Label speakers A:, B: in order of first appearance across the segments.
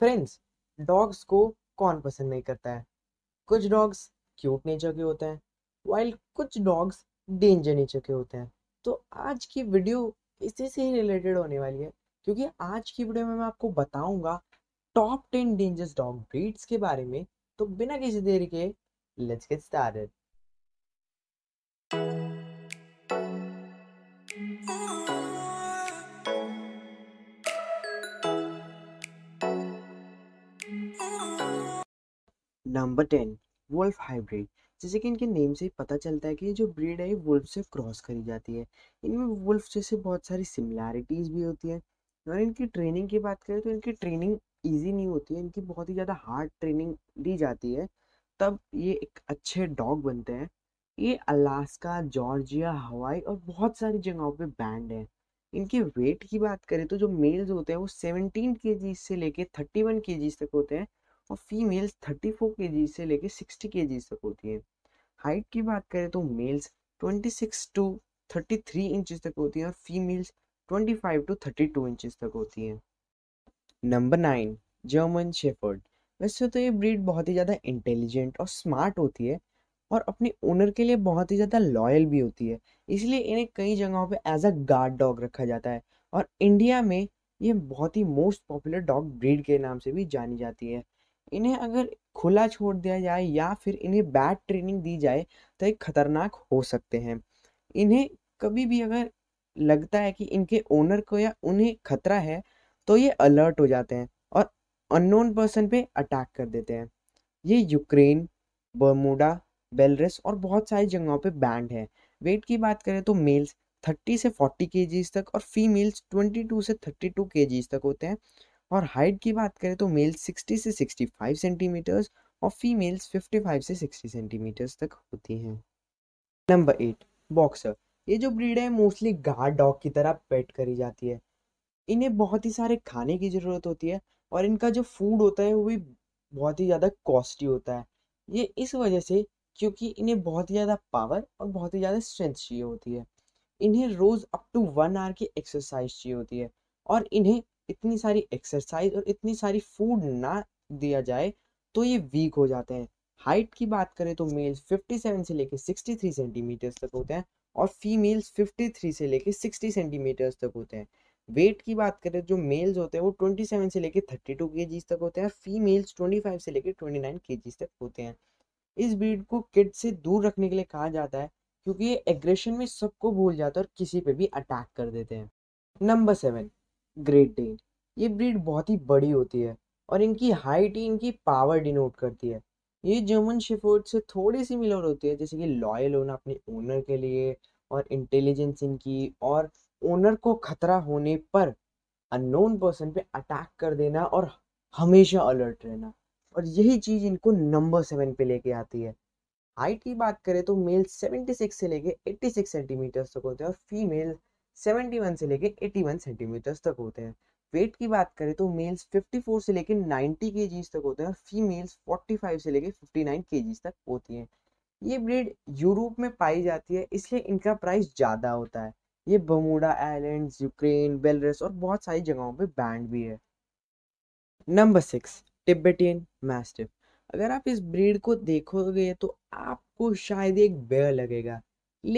A: Friends dogs को कौन पसंद नहीं करता है कुछ डॉग्स क्यूट नेचर के होते हैं वाइल कुछ डॉग्स डेंजर नेचर के होते हैं तो आज की वीडियो इसी से ही रिलेटेड होने वाली है क्योंकि आज की वीडियो में मैं आपको बताऊंगा top ten dangerous dog breeds के बारे में तो बिना किसी देरी के let's get started number ten wolf hybrid जैसे कि इनके नेम से ही पता चलता है कि ये जो ब्रीड है वुल्फ से क्रॉस करी जाती है इनमें वुल्फ जैसे बहुत सारी सिमिलैरिटीज़ भी होती है और इनकी ट्रेनिंग की बात करें तो इनकी ट्रेनिंग ईजी नहीं होती है इनकी बहुत ही ज़्यादा हार्ड ट्रेनिंग दी जाती है तब ये एक अच्छे डॉग बनते हैं ये अलास्का जॉर्जिया हवाई और बहुत सारी जगहों पे बैंड है इनके वेट की बात करें तो जो मेल्स होते हैं वो सेवनटीन के से लेके थर्टी वन के तक होते हैं और फीमेल्स 34 जी से लेके के जी तक होती है हाइट की बात करें तो मेल्स 26 टू थ्री इंचज तक होती हैं और फीमेल्स 25 टू टू इंचज तक होती हैं नंबर नाइन जर्मन शेफर्ड वैसे तो ये ब्रीड बहुत ही ज़्यादा इंटेलिजेंट और स्मार्ट होती है और अपने ओनर के लिए बहुत ही ज़्यादा लॉयल भी होती है इसलिए इन्हें कई जगहों पे एज अ गार्ड डॉग रखा जाता है और इंडिया में ये बहुत ही मोस्ट पॉपुलर डॉग ब्रीड के नाम से भी जानी जाती है इन्हें अगर खुला छोड़ दिया जाए या फिर इन्हें बैड ट्रेनिंग दी जाए तो ये खतरनाक हो सकते हैं इन्हें कभी भी अगर लगता है कि इनके ओनर को या उन्हें खतरा है तो ये अलर्ट हो जाते हैं और अननोन पर्सन पे अटैक कर देते हैं ये यूक्रेन बर्मुडा बेलरस और बहुत सारी जगहों पे बैंड है वेट की बात करें तो मेल्स 30 से 40 के तक और फीमेल्स 22 से 32 के तक होते हैं और हाइट की बात करें तो मेल्स 60 से 65 सेंटीमीटर्स और फीमेल्स 55 से 60 सेंटीमीटर्स तक होती हैं नंबर एट बॉक्सर ये जो ब्रीड है मोस्टली गार्ड डॉग की तरह पेट करी जाती है इन्हें बहुत ही सारे खाने की ज़रूरत होती है और इनका जो फूड होता है वो भी बहुत ही ज़्यादा कॉस्टली होता है ये इस वजह से क्योंकि इन्हें बहुत ही ज़्यादा पावर और बहुत ही ज़्यादा स्ट्रेंथ चाहिए होती है इन्हें रोज़ अप टू वन आवर की एक्सरसाइज चाहिए होती है और इन्हें इतनी सारी एक्सरसाइज और इतनी सारी फूड ना दिया जाए तो ये वीक हो जाते हैं हाइट की बात करें तो मेल्स 57 से लेकर 63 सेंटीमीटर्स तक होते हैं और फीमेल्स 53 से लेकर 60 सेंटीमीटर्स तक होते हैं वेट की बात करें जो मेल्स होते हैं वो 27 से लेकर 32 टू तक होते हैं और फीमेल्स 25 से लेकर 29 नाइन तक होते हैं इस ब्रीड को किड से दूर रखने के लिए कहा जाता है क्योंकि ये एग्रेशन में सबको भूल जाता है और किसी पे भी अटैक कर देते हैं नंबर सेवन ग्रेट डेन ये ब्रीड बहुत ही बड़ी होती है और इनकी हाइट ही इनकी पावर डिनोट करती है ये जर्मन शिफोर्ड से थोड़ी सी मिलर होती है जैसे कि लॉयल होना अपने ओनर के लिए और इंटेलिजेंस इनकी और ओनर को खतरा होने पर अननोन पर्सन पे अटैक कर देना और हमेशा अलर्ट रहना और यही चीज़ इनको नंबर सेवन पे लेके आती है हाइट की बात करें तो मेल सिक्स से लेके सिक्स सेंटीमीटर तक होते हैं और फीमेल सेवेंटी वन से लेके वन सेंटीमीटर्स तक होते हैं वेट की बात करें तो मेल्स फिफ्टी फोर से लेके नाइनटी के तक होते हैं और फीमेल्स फोर्टी फाइव से लेके फिफ्टी नाइन के जीज तक होती हैं ये ब्रीड यूरोप में पाई जाती है इसलिए इनका प्राइस ज़्यादा होता है ये बमूडा आइलैंड यूक्रेन बेलरस और बहुत सारी जगहों पे बैंड भी है नंबर सिक्स टिब्बेटियन मैस्टिफ अगर आप इस ब्रीड को देखोगे तो आपको शायद एक बेयर लगेगा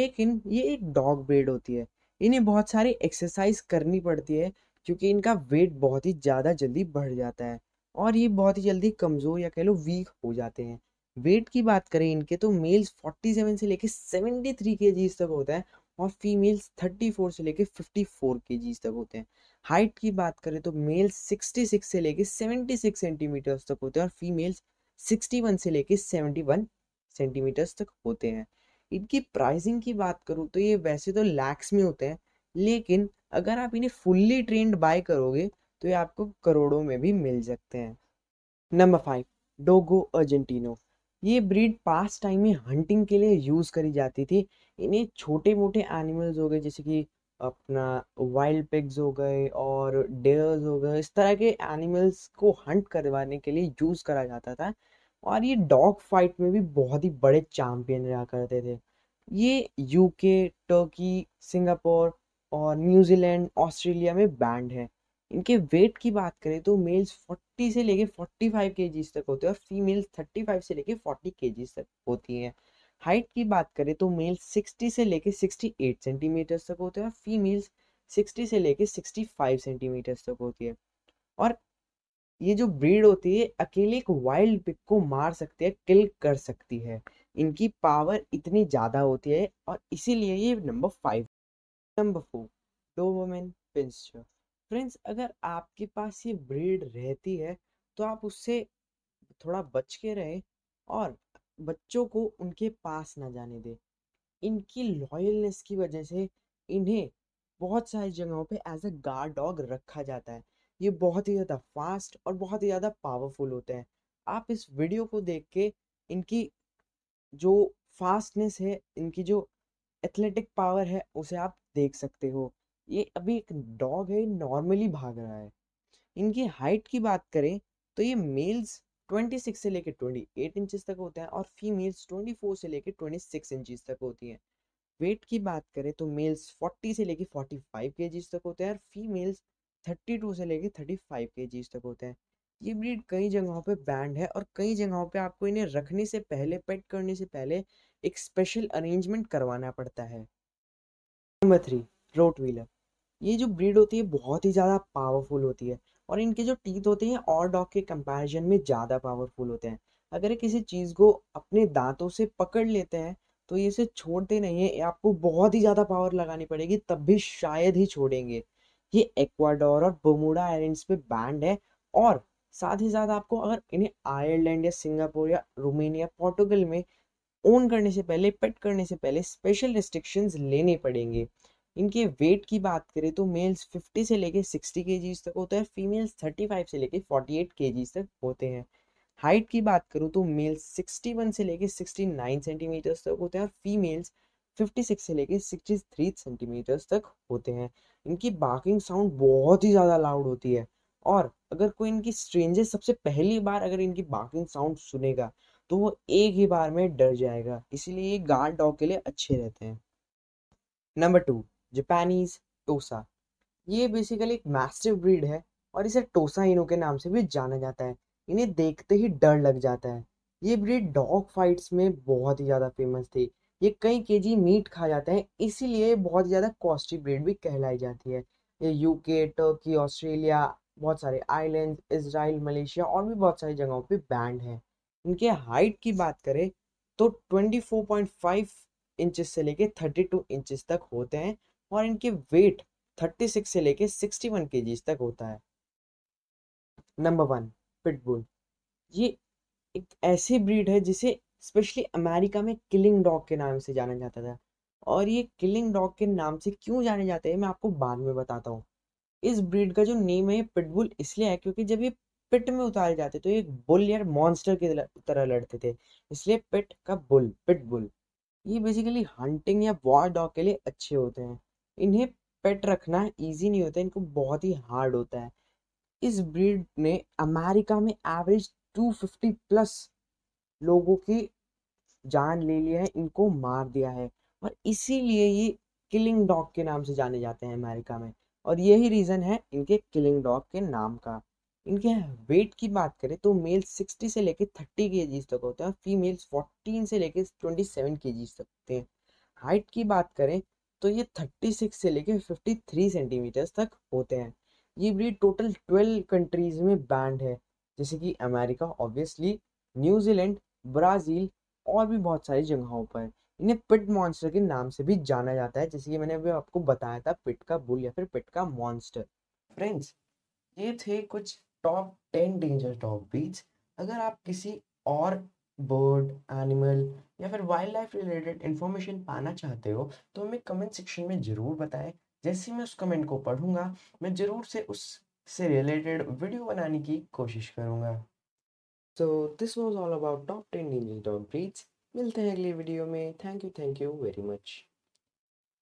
A: लेकिन ये एक डॉग ब्रीड होती है इन्हें बहुत सारी एक्सरसाइज करनी पड़ती है क्योंकि इनका वेट बहुत ही ज़्यादा जल्दी बढ़ जाता है और ये बहुत ही जल्दी कमज़ोर या कह लो वीक हो जाते हैं वेट की बात करें इनके तो मेल्स 47 से लेके 73 जीज तक होता है और फीमेल्स 34 से लेके 54 जीज तक होते हैं हाइट की बात करें तो मेल्स 66 से लेके 76 सेंटीमीटर्स तक होते हैं और फीमेल्स 61 से लेके 71 सेंटीमीटर्स तक होते हैं इनकी प्राइसिंग की बात करूँ तो ये वैसे तो लैक्स में होते हैं लेकिन अगर आप इन्हें फुल्ली ट्रेंड बाय करोगे तो ये आपको करोड़ों में भी मिल सकते हैं नंबर फाइव डोगो अर्जेंटिनो ये ब्रीड पास टाइम में हंटिंग के लिए यूज़ करी जाती थी इन्हें छोटे मोटे एनिमल्स हो गए जैसे कि अपना वाइल्ड पिग्स हो गए और डेयर्स हो गए इस तरह के एनिमल्स को हंट करवाने के लिए यूज़ करा जाता था और ये डॉग फाइट में भी बहुत ही बड़े चैम्पियन रहा करते थे ये यूके टर्की सिंगापुर और न्यूजीलैंड ऑस्ट्रेलिया में बैंड है इनके वेट की बात करें तो मेल्स 40 से लेके 45 केजीज तक होते हैं और फीमेल्स 35 से लेके 40 केजीज तक होती हैं हाइट की बात करें तो मेल्स 60 से लेके 68 सेंटीमीटर्स तक होते हैं और फीमेल्स 60 से लेके 65 सेंटीमीटर्स तक होती है और ये जो ब्रीड होती है अकेले एक वाइल्ड पिक को मार सकती है किल कर सकती है इनकी पावर इतनी ज़्यादा होती है और इसीलिए ये नंबर फाइव नंबर फोर वोमेन पिंसर फ्रेंड्स अगर आपके पास ये ब्रीड रहती है तो आप उससे थोड़ा बच के रहे और बच्चों को उनके पास ना जाने दें इनकी लॉयलनेस की वजह से इन्हें बहुत सारी जगहों पे एज अ गार्ड डॉग रखा जाता है ये बहुत ही ज़्यादा फास्ट और बहुत ही ज़्यादा पावरफुल होते हैं आप इस वीडियो को देख के इनकी जो फास्टनेस है इनकी जो एथलेटिक पावर है उसे आप देख सकते हो ये अभी एक डॉग है नॉर्मली भाग रहा है इनकी हाइट की बात करें तो ये मेल्स 26 से लेकर 28 इंचेस तक होते हैं और फीमेल्स 24 से लेकर 26 इंचेस तक होती हैं वेट की बात करें तो मेल्स 40 से लेकर 45 फाइव तक होते हैं और फीमेल्स थर्टी टू से लेके थर्टी फाइव के जीज तक होते हैं ये ब्रीड कई जगहों पे बैंड है और कई जगहों पे आपको इन्हें रखने से पहले पेट करने से पहले एक स्पेशल अरेंजमेंट करवाना पड़ता है नंबर थ्री रोट व्हीलर ये जो ब्रीड होती है बहुत ही ज़्यादा पावरफुल होती है और इनके जो टीथ होते हैं और डॉग के कंपैरिजन में ज़्यादा पावरफुल होते हैं अगर किसी चीज़ को अपने दांतों से पकड़ लेते हैं तो ये इसे छोड़ते नहीं है आपको बहुत ही ज़्यादा पावर लगानी पड़ेगी तब भी शायद ही छोड़ेंगे ये एक्वाडोर और बमूडा आइलैंड्स पे बैंड है और साथ ही साथ आपको अगर इन्हें आयरलैंड या सिंगापुर या रोमेनिया पोर्टुगल में ओन करने से पहले पेट करने से पहले स्पेशल रिस्ट्रिक्शंस लेने पड़ेंगे इनके वेट की बात करें तो मेल्स 50 से लेके 60 के तक होते हैं फीमेल्स 35 से लेके 48 के तक होते हैं हाइट की बात करूँ तो मेल्स 61 से लेके 69 सेंटीमीटर्स तक होते हैं और फीमेल्स 56 से लेके 63 सेंटीमीटर्स तक होते हैं इनकी बाकिंग साउंड बहुत ही ज़्यादा लाउड होती है और अगर कोई इनकी स्ट्रेंजर सबसे पहली बार अगर इनकी बाकिंग साउंड सुनेगा तो वो एक ही बार में डर जाएगा इसीलिए ये गार्ड डॉग के लिए अच्छे रहते हैं नंबर टू जापानीज टोसा ये बेसिकली एक मैस्टिव ब्रीड है और इसे टोसा इनो के नाम से भी जाना जाता है इन्हें देखते ही डर लग जाता है ये ब्रीड डॉग फाइट्स में बहुत ही ज़्यादा फेमस थी ये कई के जी मीट खा जाते हैं इसीलिए बहुत ज़्यादा कॉस्टली ब्रीड भी कहलाई जाती है ये यूके टर्की ऑस्ट्रेलिया बहुत सारे आइलैंड इसराइल मलेशिया और भी बहुत सारी जगहों पे बैंड है इनके हाइट की बात करें तो 24.5 इंचेस से लेके 32 इंचेस तक होते हैं और इनके वेट 36 से लेके 61 वन तक होता है नंबर वन पिटबुल ये एक ऐसी ब्रीड है जिसे स्पेशली अमेरिका में किलिंग डॉग के नाम से जाना जाता था और ये किलिंग डॉग के नाम से क्यों जाने जाते हैं मैं आपको बाद में बताता हूँ इस ब्रीड का जो नेम है पिटबुल इसलिए है क्योंकि जब ये पिट में उतारे जाते तो ये बुल या मॉन्स्टर की तरह लड़ते थे इसलिए पिट का बुल पिट बुल ये बेसिकली हंटिंग या वॉर डॉग के लिए अच्छे होते हैं इन्हें पेट रखना इजी नहीं होता इनको बहुत ही हार्ड होता है इस ब्रीड ने अमेरिका में एवरेज 250 प्लस लोगों की जान ले लिया है इनको मार दिया है और इसीलिए ये किलिंग डॉग के नाम से जाने जाते हैं अमेरिका में और यही रीज़न है इनके किलिंग डॉग के नाम का इनके वेट की बात करें तो मेल सिक्सटी से लेकर थर्टी के तक होते हैं और फीमेल्स फोर्टीन से लेकर ट्वेंटी सेवन के तक होते हैं हाइट की बात करें तो ये थर्टी सिक्स से लेकर फिफ्टी थ्री सेंटीमीटर्स तक होते हैं ये ब्रीड टोटल ट्वेल्व कंट्रीज में बैंड है जैसे कि अमेरिका ऑब्वियसली न्यूजीलैंड ब्राज़ील और भी बहुत सारी जगहों पर इन्हें पिट मॉन्स्टर के नाम से भी जाना जाता है जैसे कि मैंने अभी आपको बताया था पिट का बुल या फिर पिट का मॉन्स्टर फ्रेंड्स ये थे कुछ टॉप टेन डेंजर डॉग बीच अगर आप किसी और बर्ड एनिमल या फिर वाइल्ड लाइफ रिलेटेड इन्फॉर्मेशन पाना चाहते हो तो हमें कमेंट सेक्शन में ज़रूर बताएं जैसे मैं उस कमेंट को पढ़ूंगा मैं ज़रूर से उससे रिलेटेड वीडियो बनाने की कोशिश करूँगा So this was all about top 10 Indian dog breeds. मिलते हैं अगली video. में thank you, thank you very much.